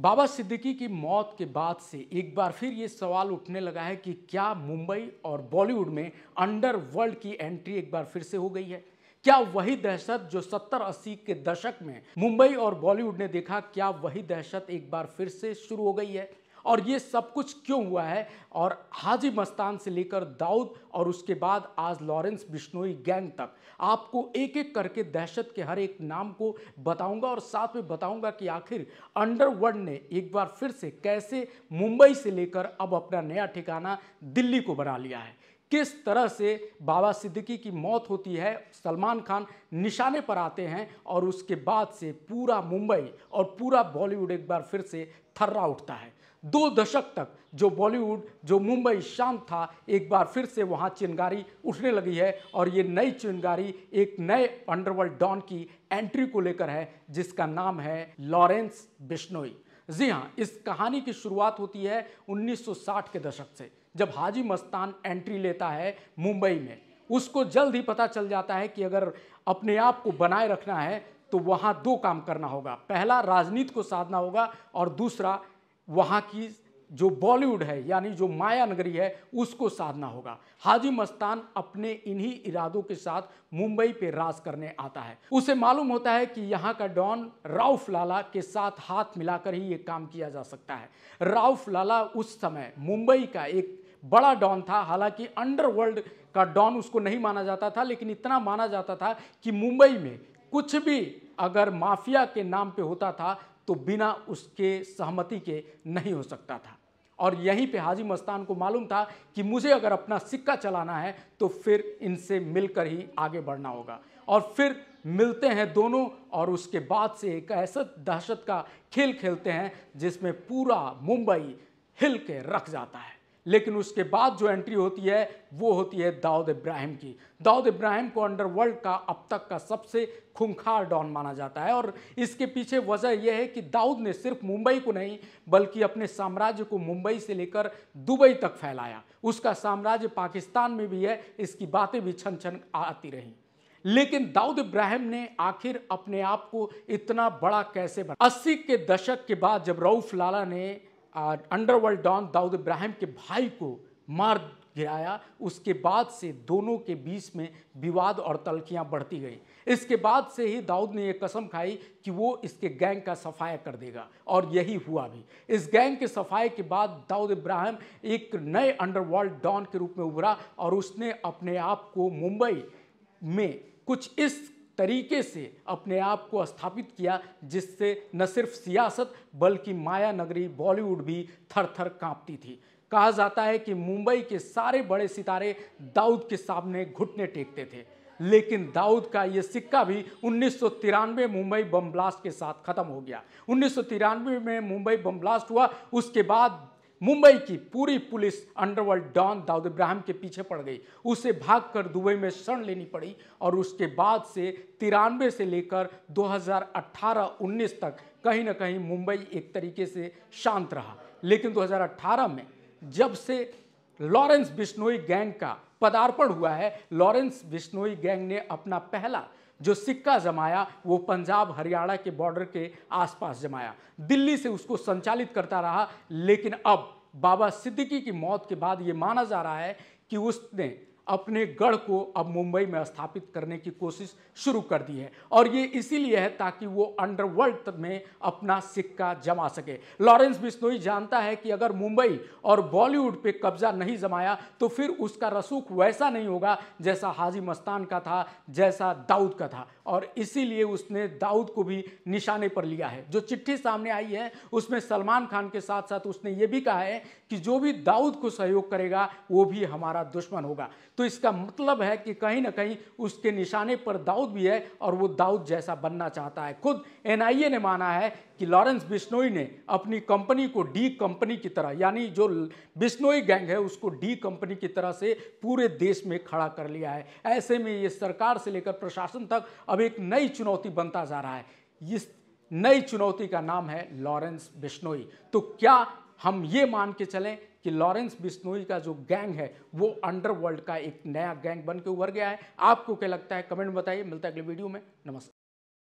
बाबा सिद्दीकी की मौत के बाद से एक बार फिर ये सवाल उठने लगा है कि क्या मुंबई और बॉलीवुड में अंडरवर्ल्ड की एंट्री एक बार फिर से हो गई है क्या वही दहशत जो 70-80 के दशक में मुंबई और बॉलीवुड ने देखा क्या वही दहशत एक बार फिर से शुरू हो गई है और ये सब कुछ क्यों हुआ है और हाजी मस्तान से लेकर दाऊद और उसके बाद आज लॉरेंस बिश्नोई गैंग तक आपको एक एक करके दहशत के हर एक नाम को बताऊंगा और साथ में बताऊंगा कि आखिर अंडरवर्ल्ड ने एक बार फिर से कैसे मुंबई से लेकर अब अपना नया ठिकाना दिल्ली को बना लिया है किस तरह से बाबा सिद्दीकी की मौत होती है सलमान खान निशाने पर आते हैं और उसके बाद से पूरा मुंबई और पूरा बॉलीवुड एक बार फिर से थर्रा उठता है दो दशक तक जो बॉलीवुड जो मुंबई शाम था एक बार फिर से वहाँ चिनगारी उठने लगी है और ये नई चिनगारी एक नए अंडरवर्ल्ड डॉन की एंट्री को लेकर है जिसका नाम है लॉरेंस बिश्नोई जी हाँ इस कहानी की शुरुआत होती है 1960 के दशक से जब हाजी मस्तान एंट्री लेता है मुंबई में उसको जल्द ही पता चल जाता है कि अगर अपने आप को बनाए रखना है तो वहाँ दो काम करना होगा पहला राजनीति को साधना होगा और दूसरा वहाँ की जो बॉलीवुड है यानी जो माया नगरी है उसको साधना होगा हाजी मस्तान अपने इन्हीं इरादों के साथ मुंबई पे राज करने आता है उसे मालूम होता है कि यहाँ का डॉन राउफ लाला के साथ हाथ मिलाकर ही ये काम किया जा सकता है राउफ लाला उस समय मुंबई का एक बड़ा डॉन था हालांकि अंडरवर्ल्ड का डॉन उसको नहीं माना जाता था लेकिन इतना माना जाता था कि मुंबई में कुछ भी अगर माफिया के नाम पे होता था तो बिना उसके सहमति के नहीं हो सकता था और यहीं पे हाजी मस्तान को मालूम था कि मुझे अगर अपना सिक्का चलाना है तो फिर इनसे मिलकर ही आगे बढ़ना होगा और फिर मिलते हैं दोनों और उसके बाद से एक ऐसा दहशत का खेल खेलते हैं जिसमें पूरा मुंबई हिल के रख जाता है लेकिन उसके बाद जो एंट्री होती है वो होती है दाऊद इब्राहिम की दाऊद इब्राहिम को अंडरवर्ल्ड का अब तक का सबसे खुंखार डॉन माना जाता है और इसके पीछे वजह यह है कि दाऊद ने सिर्फ मुंबई को नहीं बल्कि अपने साम्राज्य को मुंबई से लेकर दुबई तक फैलाया उसका साम्राज्य पाकिस्तान में भी है इसकी बातें भी छन छन आती रहीं लेकिन दाऊद इब्राहिम ने आखिर अपने आप को इतना बड़ा कैसे बना अस्सी के दशक के बाद जब रऊफ लाला ने अंडरवर्ल्ड डॉन दाऊद इब्राहिम के भाई को मार गिराया उसके बाद से दोनों के बीच में विवाद और तलखियाँ बढ़ती गई इसके बाद से ही दाऊद ने यह कसम खाई कि वो इसके गैंग का सफाया कर देगा और यही हुआ भी इस गैंग के सफाए के बाद दाऊद इब्राहिम एक नए अंडरवर्ल्ड डॉन के रूप में उभरा और उसने अपने आप को मुंबई में कुछ इस तरीके से अपने आप को स्थापित किया जिससे न सिर्फ सियासत बल्कि माया नगरी बॉलीवुड भी थर थर काँपती थी कहा जाता है कि मुंबई के सारे बड़े सितारे दाऊद के सामने घुटने टेकते थे लेकिन दाऊद का ये सिक्का भी उन्नीस मुंबई बम ब्लास्ट के साथ ख़त्म हो गया उन्नीस में मुंबई बम ब्लास्ट हुआ उसके बाद मुंबई की पूरी police underworld don Dawood Ibrahim के पीछे पड़ गई उसे भागकर दुबई में शरण लेनी पड़ी और उसके बाद से तिरानवे से लेकर 2018-19 तक कहीं ना कहीं मुंबई एक तरीके से शांत रहा लेकिन 2018 में जब से लॉरेंस बिश्नोई गैंग का पदार्पण हुआ है लॉरेंस बिश्नोई गैंग ने अपना पहला जो सिक्का जमाया वो पंजाब हरियाणा के बॉर्डर के आसपास जमाया दिल्ली से उसको संचालित करता रहा लेकिन अब बाबा सिद्दीकी की मौत के बाद ये माना जा रहा है कि उसने अपने गढ़ को अब मुंबई में स्थापित करने की कोशिश शुरू कर दी है और ये इसीलिए है ताकि वो अंडरवर्ल्ड में अपना सिक्का जमा सके लॉरेंस बिश्नोई जानता है कि अगर मुंबई और बॉलीवुड पे कब्जा नहीं जमाया तो फिर उसका रसूख वैसा नहीं होगा जैसा हाजी मस्तान का था जैसा दाऊद का था और इसीलिए उसने दाऊद को भी निशाने पर लिया है जो चिट्ठी सामने आई है उसमें सलमान खान के साथ साथ उसने ये भी कहा है कि जो भी दाऊद को सहयोग करेगा वो भी हमारा दुश्मन होगा तो इसका मतलब है कि कहीं ना कहीं उसके निशाने पर दाऊद भी है और वो दाऊद जैसा बनना चाहता है खुद एनआईए ने माना है कि लॉरेंस बिश्नोई ने अपनी कंपनी को डी कंपनी की तरह यानी जो बिश्नोई गैंग है उसको डी कंपनी की तरह से पूरे देश में खड़ा कर लिया है ऐसे में ये सरकार से लेकर प्रशासन तक अब एक नई चुनौती बनता जा रहा है इस नई चुनौती का नाम है लॉरेंस बिश्नोई तो क्या हम ये मान के चलें कि लॉरेंस बिश्नोई का जो गैंग है वो अंडरवर्ल्ड का एक नया गैंग बन के उभर गया है आपको क्या लगता है कमेंट बताइए मिलता है अगले वीडियो में नमस्कार